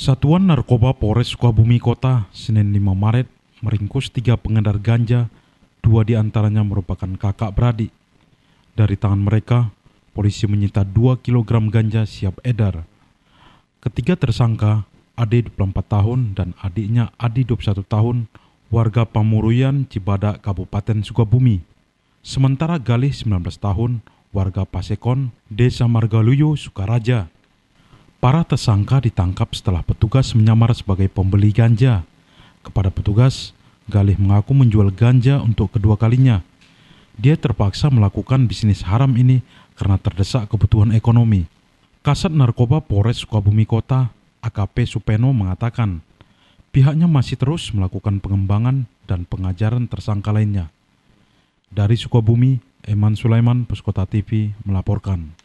Satuan Narkoba Polres Sukabumi Kota, Senin 5 Maret, meringkus tiga pengedar ganja, dua di antaranya merupakan kakak beradik. Dari tangan mereka, polisi menyita 2 kg ganja siap edar. Ketiga tersangka, Ade 24 tahun dan adiknya Adi 21 tahun, warga Pamuruyan, Cibadak, Kabupaten Sukabumi. Sementara Galih 19 tahun, warga Pasekon, Desa Margaluyo, Sukaraja. Para tersangka ditangkap setelah petugas menyamar sebagai pembeli ganja. Kepada petugas, Galih mengaku menjual ganja untuk kedua kalinya. Dia terpaksa melakukan bisnis haram ini karena terdesak kebutuhan ekonomi. Kasat Narkoba Polres Sukabumi Kota, AKP Supeno mengatakan, pihaknya masih terus melakukan pengembangan dan pengajaran tersangka lainnya. Dari Sukabumi, Eman Sulaiman, Puskota TV, melaporkan.